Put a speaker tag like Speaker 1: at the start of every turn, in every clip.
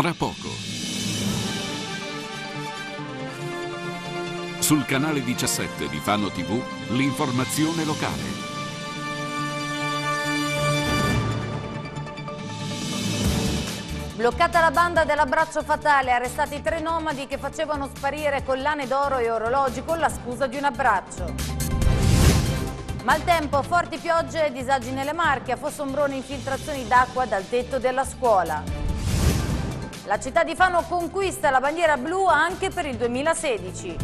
Speaker 1: tra poco. Sul canale 17 di Fano TV, l'informazione locale.
Speaker 2: Bloccata la banda dell'abbraccio fatale, arrestati tre nomadi che facevano sparire collane d'oro e orologi con la scusa di un abbraccio. Maltempo, forti piogge e disagi nelle Marche, a Fossombrone infiltrazioni d'acqua dal tetto della scuola. La città di Fano conquista la bandiera blu anche per il 2016.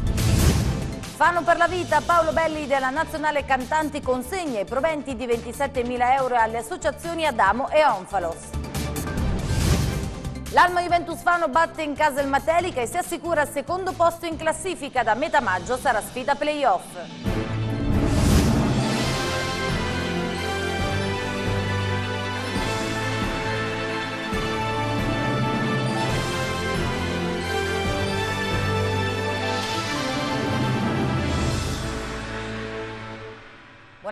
Speaker 2: Fano per la vita, Paolo Belli della Nazionale Cantanti consegna i proventi di 27.000 euro alle associazioni Adamo e Onfalos. L'Alma Juventus Fano batte in casa il Matelica e si assicura il secondo posto in classifica. Da metà maggio sarà sfida playoff.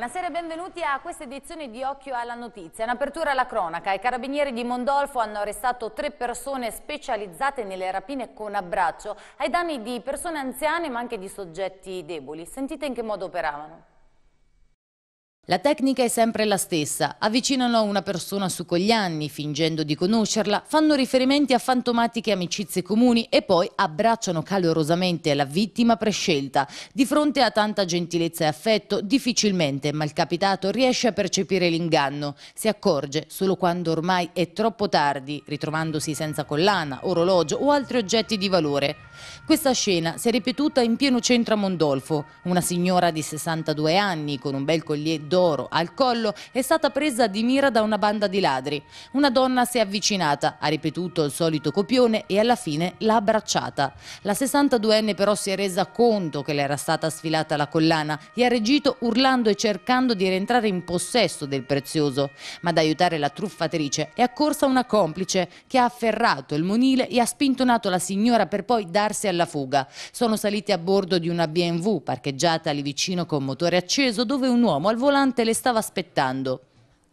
Speaker 2: Buonasera e benvenuti a questa edizione di Occhio alla Notizia. In apertura alla cronaca, i carabinieri di Mondolfo hanno arrestato tre persone specializzate nelle rapine con abbraccio ai danni di persone anziane ma anche di soggetti deboli. Sentite in che modo operavano. La tecnica è sempre la stessa, avvicinano una persona su coglianni, fingendo di conoscerla, fanno riferimenti a fantomatiche amicizie comuni e poi abbracciano calorosamente la vittima prescelta. Di fronte a tanta gentilezza e affetto, difficilmente malcapitato riesce a percepire l'inganno. Si accorge solo quando ormai è troppo tardi, ritrovandosi senza collana, orologio o altri oggetti di valore. Questa scena si è ripetuta in pieno centro a Mondolfo. Una signora di 62 anni, con un bel collier d'oro al collo, è stata presa di mira da una banda di ladri. Una donna si è avvicinata, ha ripetuto il solito copione e alla fine l'ha abbracciata. La 62enne però si è resa conto che le era stata sfilata la collana e ha regito urlando e cercando di rientrare in possesso del prezioso. Ma ad aiutare la truffatrice è accorsa una complice che ha afferrato il monile e ha spintonato la signora per poi darsi alla fuga. Sono saliti a bordo di una BMW parcheggiata lì vicino con motore acceso dove un uomo al volante cantante le stava aspettando.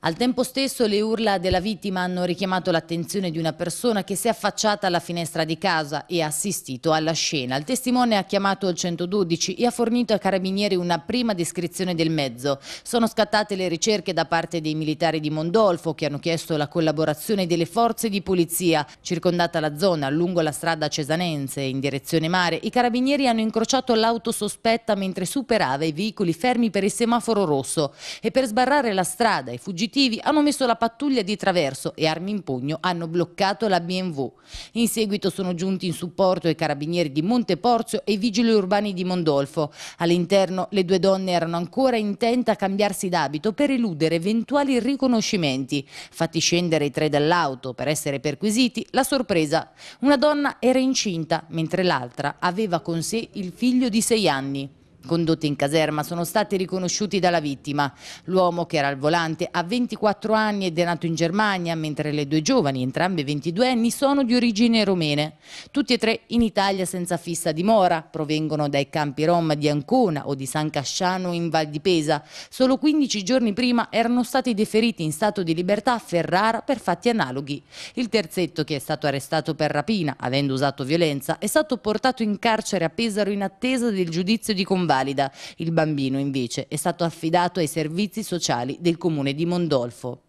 Speaker 2: Al tempo stesso le urla della vittima hanno richiamato l'attenzione di una persona che si è affacciata alla finestra di casa e ha assistito alla scena. Il testimone ha chiamato il 112 e ha fornito ai carabinieri una prima descrizione del mezzo. Sono scattate le ricerche da parte dei militari di Mondolfo che hanno chiesto la collaborazione delle forze di polizia. Circondata la zona lungo la strada cesanense in direzione mare, i carabinieri hanno incrociato l'auto sospetta mentre superava i veicoli fermi per il semaforo rosso e per sbarrare la strada i fuggiti fuggitivi hanno messo la pattuglia di traverso e armi in pugno hanno bloccato la BMW. In seguito sono giunti in supporto i carabinieri di Monteporzio e i vigili urbani di Mondolfo. All'interno le due donne erano ancora intente a cambiarsi d'abito per eludere eventuali riconoscimenti. Fatti scendere i tre dall'auto per essere perquisiti, la sorpresa. Una donna era incinta, mentre l'altra aveva con sé il figlio di sei anni condotti in caserma sono stati riconosciuti dalla vittima. L'uomo che era al volante ha 24 anni ed è nato in Germania, mentre le due giovani, entrambe 22 anni, sono di origine romene. Tutti e tre in Italia senza fissa dimora, provengono dai campi rom di Ancona o di San Casciano in Val di Pesa. Solo 15 giorni prima erano stati deferiti in stato di libertà a Ferrara per fatti analoghi. Il terzetto, che è stato arrestato per rapina, avendo usato violenza, è stato portato in carcere a Pesaro in attesa del giudizio di conversione valida. Il bambino invece è stato affidato ai servizi sociali del comune di Mondolfo.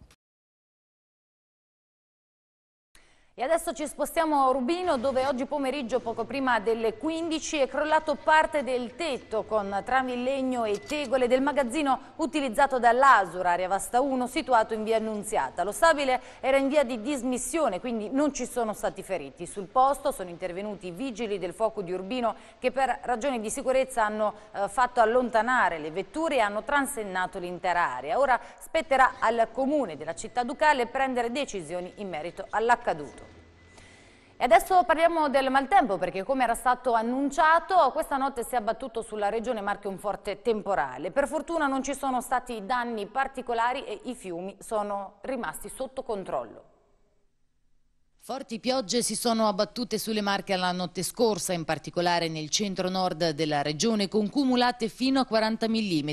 Speaker 2: E adesso ci spostiamo a Rubino dove oggi pomeriggio poco prima delle 15 è crollato parte del tetto con trami in legno e tegole del magazzino utilizzato dall'Asura, area Vasta 1, situato in via Annunziata. Lo stabile era in via di dismissione, quindi non ci sono stati feriti. Sul posto sono intervenuti i vigili del fuoco di Urbino che per ragioni di sicurezza hanno eh, fatto allontanare le vetture e hanno transennato l'intera area. Ora spetterà al comune della città ducale prendere decisioni in merito all'accaduto. E adesso parliamo del maltempo perché come era stato annunciato questa notte si è abbattuto sulla regione Marche un forte temporale. Per fortuna non ci sono stati danni particolari e i fiumi sono rimasti sotto controllo. Forti piogge si sono abbattute sulle Marche la notte scorsa, in particolare nel centro-nord della regione, con cumulate fino a 40 mm.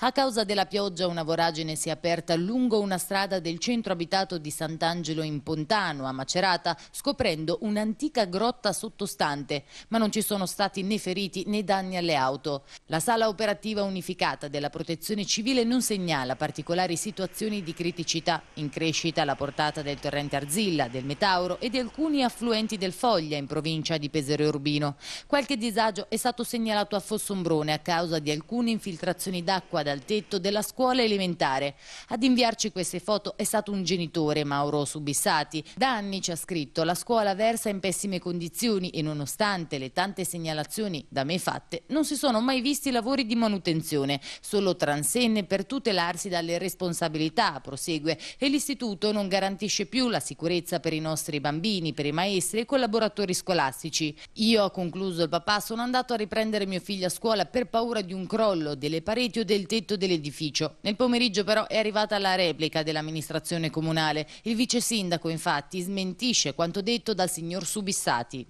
Speaker 2: A causa della pioggia una voragine si è aperta lungo una strada del centro abitato di Sant'Angelo in Pontano, a Macerata, scoprendo un'antica grotta sottostante, ma non ci sono stati né feriti né danni alle auto. La sala operativa unificata della protezione civile non segnala particolari situazioni di criticità, in crescita la portata del torrente Arzilla, del Metauro, Lauro e di alcuni affluenti del Foglia in provincia di Pesero e Urbino. Qualche disagio è stato segnalato a Fossombrone a causa di alcune infiltrazioni d'acqua dal tetto della scuola elementare. Ad inviarci queste foto è stato un genitore, Mauro Subissati. Da anni ci ha scritto la scuola versa in pessime condizioni e nonostante le tante segnalazioni da me fatte non si sono mai visti lavori di manutenzione, solo transenne per tutelarsi dalle responsabilità, prosegue, e l'istituto non garantisce più la sicurezza per i nostri per i bambini, per i maestri e i collaboratori scolastici. Io, ha concluso il papà, sono andato a riprendere mio figlio a scuola per paura di un crollo delle pareti o del tetto dell'edificio. Nel pomeriggio però è arrivata la replica dell'amministrazione comunale. Il vice sindaco infatti smentisce quanto detto dal signor Subissati.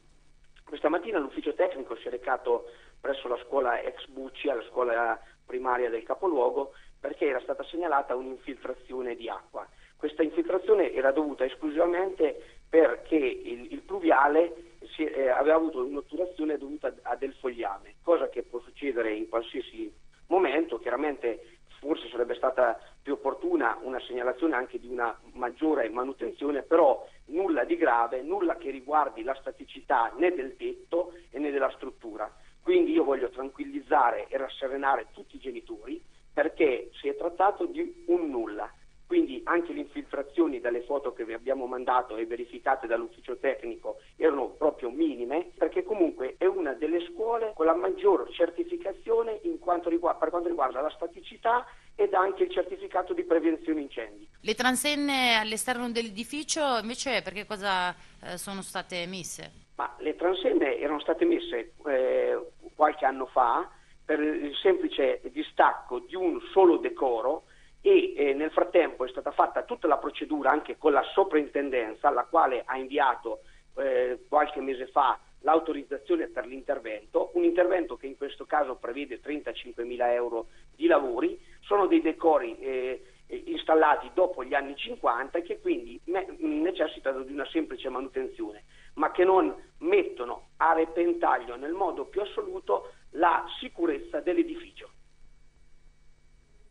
Speaker 3: Questa mattina l'ufficio tecnico si è recato presso la scuola ex Bucci, la scuola primaria del capoluogo, perché era stata segnalata un'infiltrazione di acqua. Questa infiltrazione era dovuta esclusivamente perché il, il pluviale si, eh, aveva avuto un'otturazione dovuta a del fogliame, cosa che può succedere in qualsiasi momento, chiaramente forse sarebbe stata più opportuna una segnalazione anche di una maggiore manutenzione, però nulla di grave, nulla che riguardi la staticità né del tetto né della struttura. Quindi io voglio tranquillizzare e rasserenare tutti i genitori perché si è trattato di un nulla quindi anche le infiltrazioni dalle foto che vi abbiamo mandato e verificate dall'ufficio tecnico erano proprio minime, perché comunque è una delle scuole con la maggior certificazione quanto riguarda, per quanto riguarda la staticità ed anche il certificato di prevenzione incendi.
Speaker 2: Le transenne all'esterno dell'edificio invece perché cosa eh, sono state messe?
Speaker 3: Ma le transenne erano state messe eh, qualche anno fa per il semplice distacco di un solo decoro e eh, nel frattempo è stata fatta tutta la procedura anche con la soprintendenza alla quale ha inviato eh, qualche mese fa l'autorizzazione per l'intervento, un intervento che in questo caso prevede 35.000 euro di lavori, sono dei decori eh, installati dopo gli anni 50 che quindi necessitano di una semplice manutenzione, ma che non mettono a repentaglio nel modo più assoluto la sicurezza dell'edificio.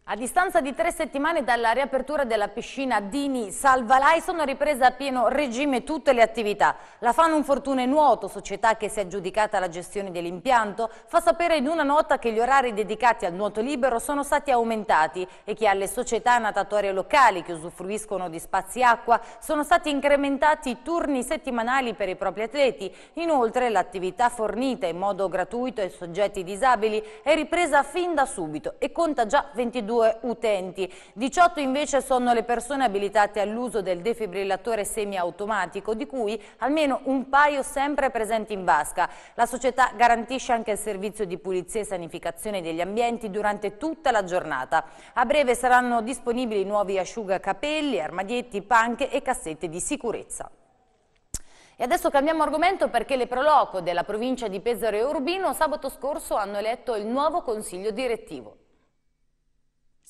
Speaker 2: A distanza di tre settimane dalla riapertura della piscina Dini Salvalai sono riprese a pieno regime tutte le attività. La Fanum Fortune Nuoto, società che si è aggiudicata la gestione dell'impianto, fa sapere in una nota che gli orari dedicati al nuoto libero sono stati aumentati e che alle società natatorie locali che usufruiscono di spazi acqua sono stati incrementati i turni settimanali per i propri atleti. Inoltre l'attività fornita in modo gratuito ai soggetti disabili è ripresa fin da subito e conta già 22 32 utenti. 18 invece sono le persone abilitate all'uso del defibrillatore semiautomatico, di cui almeno un paio sempre presenti in vasca. La società garantisce anche il servizio di pulizia e sanificazione degli ambienti durante tutta la giornata. A breve saranno disponibili nuovi asciugacapelli, armadietti, panche e cassette di sicurezza. E adesso cambiamo argomento perché le Proloco della provincia di Pesaro e Urbino sabato scorso hanno eletto il nuovo consiglio direttivo.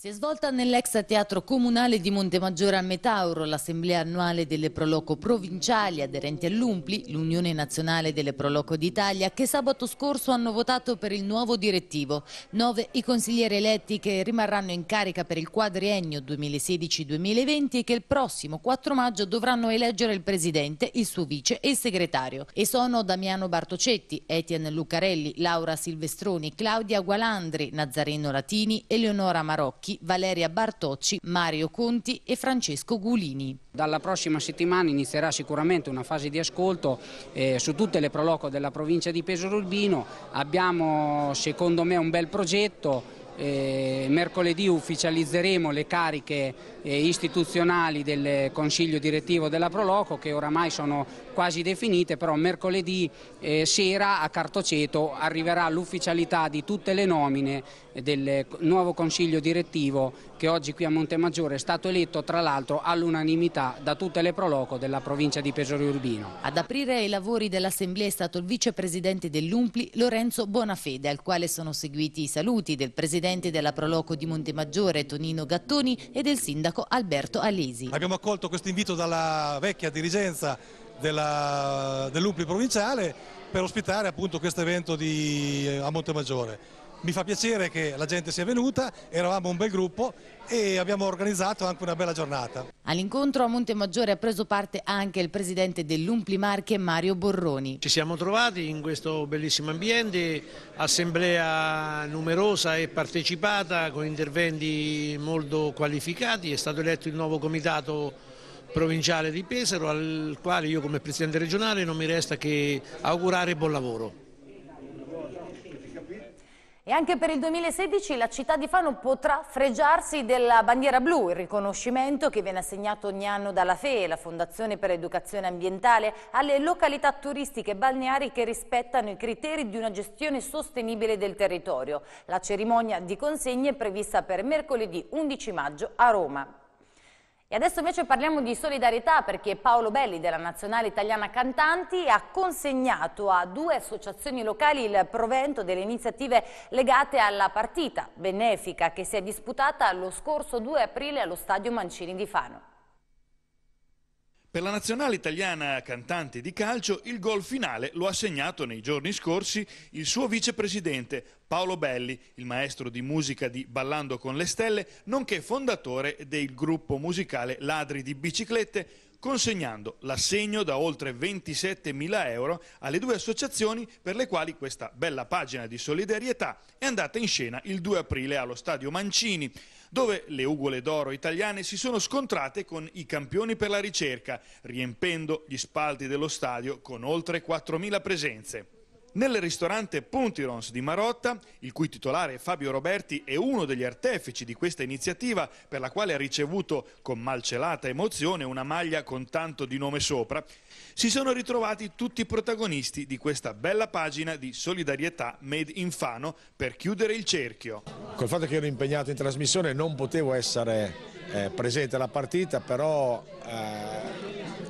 Speaker 2: Si è svolta nell'ex teatro comunale di Montemaggiore a Metauro l'assemblea annuale delle Proloco provinciali aderenti all'Umpli, l'Unione Nazionale delle Proloco d'Italia, che sabato scorso hanno votato per il nuovo direttivo. Nove i consiglieri eletti che rimarranno in carica per il quadriennio 2016-2020 e che il prossimo 4 maggio dovranno eleggere il presidente, il suo vice e il segretario. E sono Damiano Bartocetti, Etienne Lucarelli, Laura Silvestroni, Claudia Gualandri, Nazareno Latini, Eleonora Marocchi Vecchi, Valeria Bartocci, Mario Conti e Francesco Gulini.
Speaker 3: Dalla prossima settimana inizierà sicuramente una fase di ascolto eh, su tutte le proloco della provincia di Pesaro Urbino. Abbiamo secondo me un bel progetto. Eh, mercoledì ufficializzeremo le cariche eh, istituzionali del Consiglio direttivo della Proloco che oramai sono quasi definite, però mercoledì eh, sera a Cartoceto arriverà l'ufficialità di tutte le nomine del nuovo consiglio direttivo che oggi qui a Montemaggiore è stato eletto tra l'altro all'unanimità da tutte le proloco della provincia di Pesori Urbino.
Speaker 2: Ad aprire i lavori dell'Assemblea è stato il vicepresidente dell'Umpli Lorenzo Bonafede al quale sono seguiti i saluti del presidente della proloco di Montemaggiore Tonino Gattoni e del sindaco Alberto Alesi.
Speaker 4: Abbiamo accolto questo invito dalla vecchia dirigenza dell'UPI provinciale per ospitare appunto questo evento di, eh, a Montemaggiore. Mi fa piacere che la gente sia venuta, eravamo un bel gruppo e abbiamo organizzato anche una bella giornata.
Speaker 2: All'incontro a Montemaggiore ha preso parte anche il presidente dell'Umpli Marche Mario Borroni. Ci
Speaker 4: siamo trovati in questo bellissimo ambiente, assemblea numerosa e partecipata con interventi molto qualificati, è stato eletto il nuovo comitato provinciale di Pesaro al quale io come Presidente regionale non mi resta che augurare buon lavoro.
Speaker 2: E anche per il 2016 la città di Fano potrà fregiarsi della bandiera blu, il riconoscimento che viene assegnato ogni anno dalla FE, la Fondazione per l'Educazione Ambientale, alle località turistiche balneari che rispettano i criteri di una gestione sostenibile del territorio. La cerimonia di consegne è prevista per mercoledì 11 maggio a Roma. E adesso invece parliamo di solidarietà perché Paolo Belli della Nazionale Italiana Cantanti ha consegnato a due associazioni locali il provento delle iniziative legate alla partita benefica che si è disputata lo scorso 2 aprile allo stadio Mancini di Fano.
Speaker 1: Per la nazionale italiana cantante di calcio il gol finale lo ha segnato nei giorni scorsi il suo vicepresidente Paolo Belli, il maestro di musica di Ballando con le Stelle, nonché fondatore del gruppo musicale Ladri di Biciclette, consegnando l'assegno da oltre 27.000 euro alle due associazioni per le quali questa bella pagina di solidarietà è andata in scena il 2 aprile allo stadio Mancini, dove le ugole d'oro italiane si sono scontrate con i campioni per la ricerca, riempendo gli spalti dello stadio con oltre 4.000 presenze. Nel ristorante Puntirons di Marotta, il cui titolare Fabio Roberti è uno degli artefici di questa iniziativa, per la quale ha ricevuto con malcelata emozione una maglia con tanto di nome sopra, si sono ritrovati tutti i protagonisti di questa bella pagina di solidarietà Made in Fano per chiudere il cerchio.
Speaker 4: Col fatto che ero impegnato in trasmissione non potevo essere eh, presente alla partita, però eh,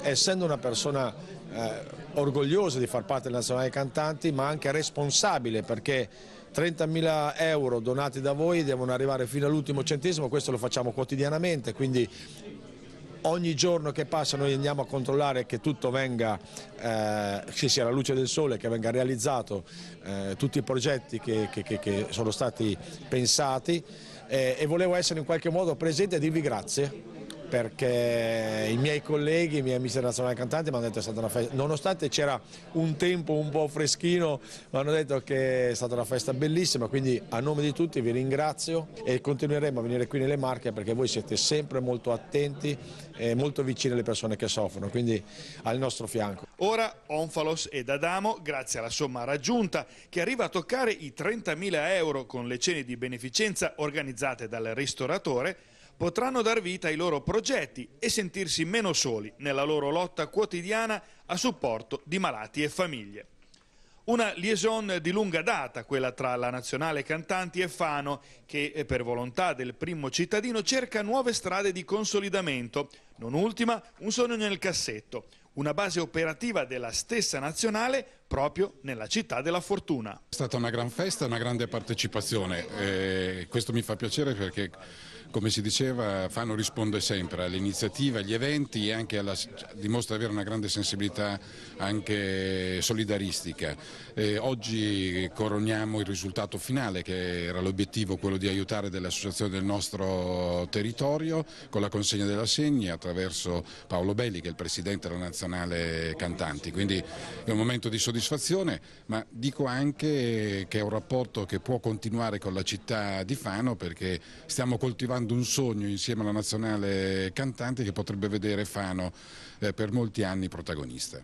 Speaker 4: essendo una persona eh, orgoglioso di far parte del Nazionale Cantanti ma anche responsabile perché 30.000 euro donati da voi devono arrivare fino all'ultimo centesimo, questo lo facciamo quotidianamente, quindi ogni giorno che passa noi andiamo a controllare che tutto venga, eh, che sia la luce del sole, che venga realizzato eh, tutti i progetti che, che, che, che sono stati pensati eh, e volevo essere in qualche modo presente e dirvi grazie perché i miei colleghi, i miei amici della nazionale cantante mi hanno detto che è stata una festa, nonostante c'era un tempo un po' freschino, mi hanno detto che è stata una festa bellissima, quindi a nome di tutti vi ringrazio e continueremo a venire qui nelle Marche perché voi siete sempre molto attenti e molto vicini alle persone che soffrono, quindi al nostro fianco.
Speaker 1: Ora Onfalos ed Adamo, grazie alla somma raggiunta, che arriva a toccare i 30.000 euro con le cene di beneficenza organizzate dal ristoratore, potranno dar vita ai loro progetti e sentirsi meno soli nella loro lotta quotidiana a supporto di malati e famiglie. Una liaison di lunga data, quella tra la Nazionale Cantanti e Fano, che eh, per volontà del primo cittadino cerca nuove strade di consolidamento, non ultima un sogno nel cassetto, una base operativa della stessa Nazionale proprio nella città della fortuna. È stata una gran festa, una grande partecipazione e questo mi fa piacere perché come si diceva Fano risponde sempre all'iniziativa, agli eventi e anche alla, cioè, dimostra di avere una grande sensibilità anche solidaristica. E oggi coroniamo il risultato finale che era l'obiettivo quello di aiutare delle associazioni del nostro territorio con la consegna della segna attraverso Paolo Belli che è il presidente della nazionale cantanti, quindi è un momento di soddisfazione soddisfazione, ma dico anche che è un rapporto che può continuare con la città di Fano perché stiamo coltivando un sogno insieme alla nazionale cantante che potrebbe vedere Fano eh, per molti anni protagonista.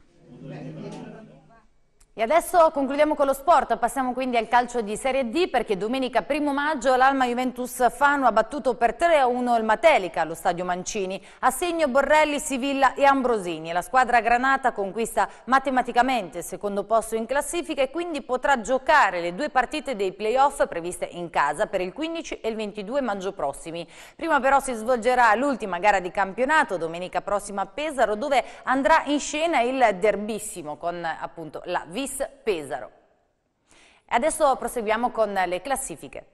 Speaker 2: E adesso concludiamo con lo sport, passiamo quindi al calcio di Serie D perché domenica 1 maggio l'Alma Juventus Fano ha battuto per 3-1 il Matelica allo stadio Mancini, a segno Borrelli, Sivilla e Ambrosini. La squadra granata conquista matematicamente il secondo posto in classifica e quindi potrà giocare le due partite dei playoff previste in casa per il 15 e il 22 maggio prossimi. Prima però si svolgerà l'ultima gara di campionato, domenica prossima a Pesaro, dove andrà in scena il derbissimo con appunto la visita Pesaro. Adesso proseguiamo con le classifiche.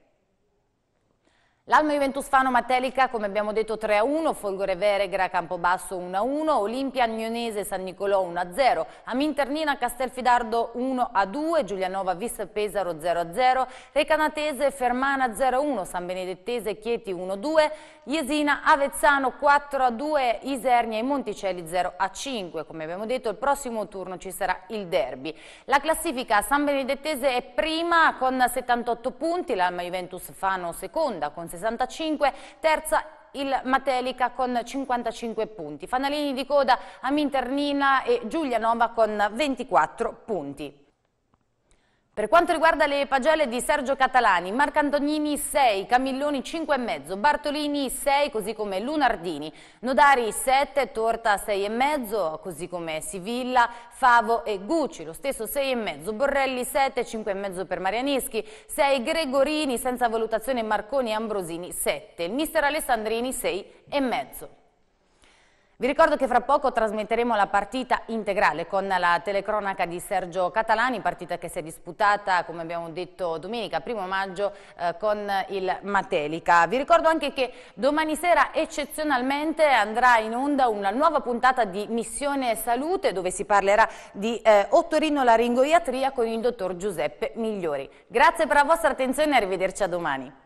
Speaker 2: L'Alma Juventus Fano Matelica, come abbiamo detto 3-1, Folgore Veregra Campobasso 1-1, Olimpia Agnonese San Nicolò 1-0, Aminternina Castelfidardo 1-2, Giulianova Vis Pesaro 0-0, Recanatese Fermana 0-1, San Benedettese Chieti 1-2, Iesina Avezzano 4-2, Isernia e Monticelli 0-5. Come abbiamo detto il prossimo turno ci sarà il derby. La classifica San Benedettese è prima con 78 punti, l'Alma Juventus Fano seconda con 78 65, terza il Matelica con 55 punti. Fanalini di coda Amin Ternina e Giulia Nova con 24 punti. Per quanto riguarda le pagelle di Sergio Catalani, Marcantonini 6, Camilloni 5,5, Bartolini 6, così come Lunardini, Nodari 7, Torta 6,5, così come Sivilla, Favo e Gucci, lo stesso 6,5, Borrelli 7, 5,5 per Marianischi, 6 Gregorini, senza valutazione Marconi e Ambrosini 7, il mister Alessandrini 6,5. Vi ricordo che fra poco trasmetteremo la partita integrale con la telecronaca di Sergio Catalani, partita che si è disputata, come abbiamo detto, domenica, primo maggio, eh, con il Matelica. Vi ricordo anche che domani sera eccezionalmente andrà in onda una nuova puntata di Missione Salute, dove si parlerà di eh, ottorino laringoiatria con il dottor Giuseppe Migliori. Grazie per la vostra attenzione e arrivederci a domani.